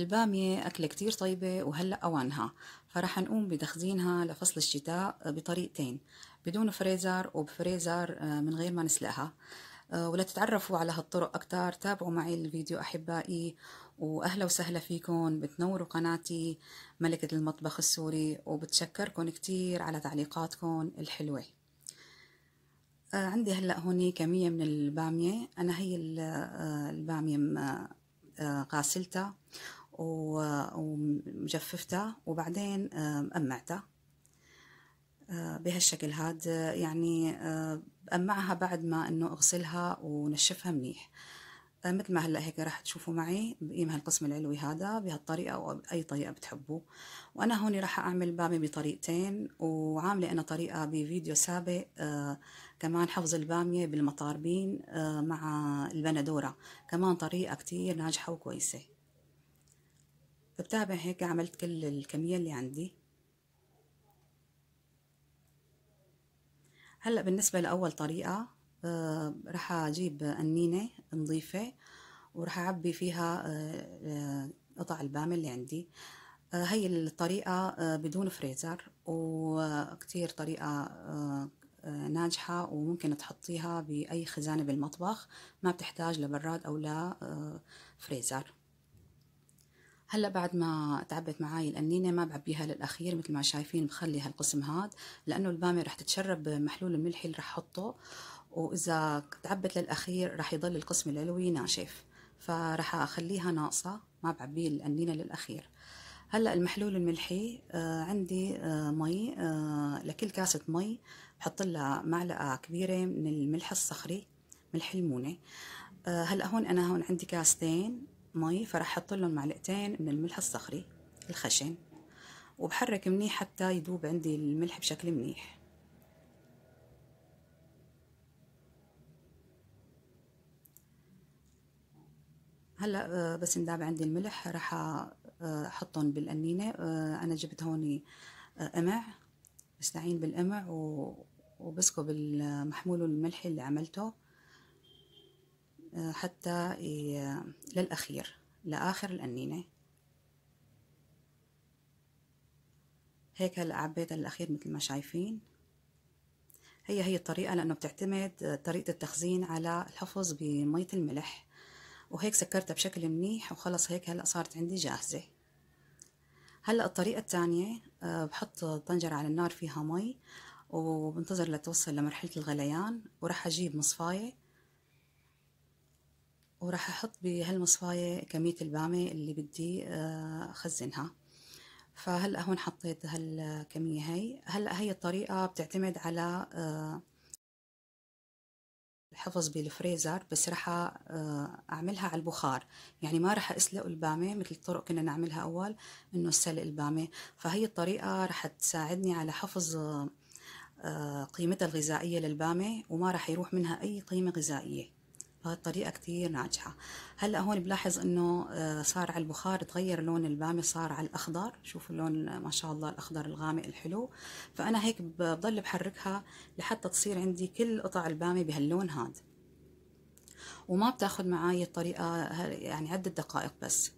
البامية أكلة كتير طيبة وهلأ أوانها فرح نقوم بتخزينها لفصل الشتاء بطريقتين بدون فريزر وبفريزر آه، من غير ما نسلقها آه، ولتتعرفوا على هالطرق أكتر تابعوا معي الفيديو أحبائي وأهلا وسهلا فيكم بتنوروا قناتي ملكة المطبخ السوري وبتشكركم كتير على تعليقاتكم الحلوة آه، عندي هلأ هوني كمية من البامية أنا هي البامية غاسلتها ومجففته وبعدين أمعته آه، بهالشكل هاد يعني آه، أمعها بعد ما أنه أغسلها ونشفها منيح آه، مثل ما هلا هيك راح تشوفوا معي بقيمها القسم العلوي هذا بهالطريقه او باي طريقه بتحبوا وانا هون راح اعمل بامي بطريقتين وعامله انا طريقه بفيديو سابق كمان حفظ الباميه بالمطاربين مع البندوره كمان طريقه كتير ناجحه وكويسه بتابع هيك عملت كل الكمية اللي عندي هلأ بالنسبة لأول طريقة آه، رح أجيب قنينة نظيفة ورح أعبي فيها آه، آه، قطع البامة اللي عندي هاي الطريقة بدون فريزر وكتير طريقة ناجحة وممكن تحطيها بأي خزانة بالمطبخ ما بتحتاج لبراد أو لفريزر هلا بعد ما تعبت معاي القنينه ما بعبيها للاخير مثل ما شايفين بخلي هالقسم هاد لانه البامي رح تتشرب بمحلول الملحي اللي رح احطه واذا تعبت للاخير رح يضل القسم العلوي ناشف فرح اخليها ناقصه ما بعبيه القنينه للاخير هلا المحلول الملحي آه، عندي آه، مي آه، لكل كاسه مي بحط لها معلقه كبيره من الملح الصخري ملح المونه هلا هون انا هون عندي كاستين مي فراح احط لهم معلقتين من الملح الصخري الخشن وبحرك منيح حتى يذوب عندي الملح بشكل منيح هلا آه، بس انداب عندي الملح راح آه، احطهم بالقنينه آه، انا جبت هوني قمع بستعين بالقمع وبسكب المحمول الملحي اللي عملته حتى للأخير لآخر الأنينة هيك هلا عبيت الأخير مثل ما شايفين هي هي الطريقة لأنه بتعتمد طريقة التخزين على الحفظ بمية الملح وهيك سكرتها بشكل منيح وخلص هيك هلا صارت عندي جاهزة هلا الطريقة الثانية آه، بحط طنجرة على النار فيها مي وبنتظر لتوصل لمرحلة الغليان وراح أجيب مصفاية وراح أحط بهالمصفاية كمية البامة اللي بدي آه، أخزنها فهلأ هون حطيت هالكمية هاي هلأ هي الطريقة بتعتمد على آه، الحفظ بالفريزر بس راح آه، أعملها على البخار يعني ما راح أسلق البامة مثل الطرق كنا نعملها أول إنه سلق البامة فهي الطريقة راح تساعدني على حفظ قيمتها الغذائية للبامة وما راح يروح منها أي قيمة غذائية بهذه الطريقة كتير ناجحة هلأ هون بلاحظ انه آه، صار على البخار تغير لون البامي صار على الأخضر شوفوا اللون ما شاء الله الأخضر الغامق الحلو فأنا هيك بضل بحركها لحتى تصير عندي كل قطع البامي بهاللون هذا وما بتاخد معاي الطريقة يعني عدة دقائق بس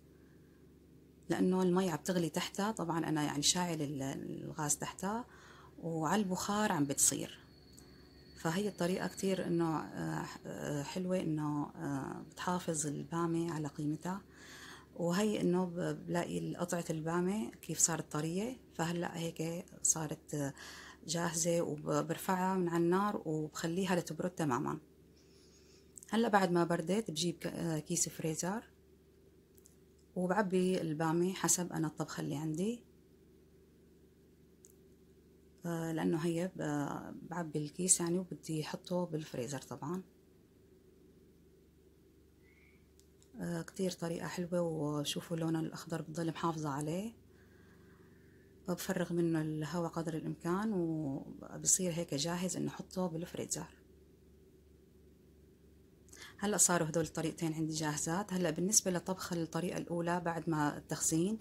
لأنه المي عم تغلي تحتها طبعا أنا يعني شاعل الغاز تحتها وعلى البخار عم بتصير فهي الطريقة كتير إنه آه، حلوة إنه آه، بتحافظ البامة على قيمتها وهي إنه بلاقي قطعة البامة كيف صارت طرية فهلأ هيك صارت آه، جاهزة وبرفعها من على النار وبخليها لتبرد تماما هلأ بعد ما بردت بجيب كيس فريزر وبعبي البامي حسب أنا الطبخة اللي عندي آه، لانه هي بعبي الكيس يعني وبدي احطه بالفريزر طبعا آه، كتير طريقة حلوة وشوفوا لونه الأخضر بضل محافظة عليه بفرغ منه الهواء قدر الإمكان وبصير هيك جاهز إنه أحطه بالفريزر هلا صاروا هدول الطريقتين عندي جاهزات هلا بالنسبه لطبخ الطريقه الاولى بعد ما التخزين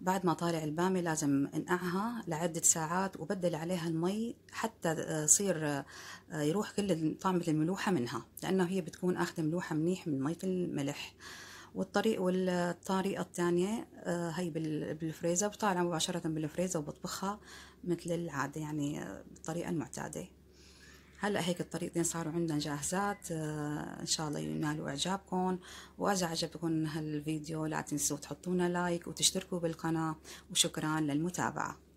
بعد ما طالع البامي لازم انقعها لعده ساعات وبدل عليها المي حتى آه، يصير آه، يروح كل طعمه الملوحه منها لانه هي بتكون اخذه ملوحه منيح من ميه الملح والطريق والطريقه الثانيه آه، هي بالفريزر بطالعها مباشره بالفريزر وبطبخها مثل العاده يعني بالطريقه المعتاده هلا هيك الطريقتين صاروا عندنا جاهزات آه، ان شاء الله ينالوا اعجابكم واذا عجبكم هالفيديو لا تنسوا تحطونا لايك وتشتركوا بالقناه وشكرا للمتابعه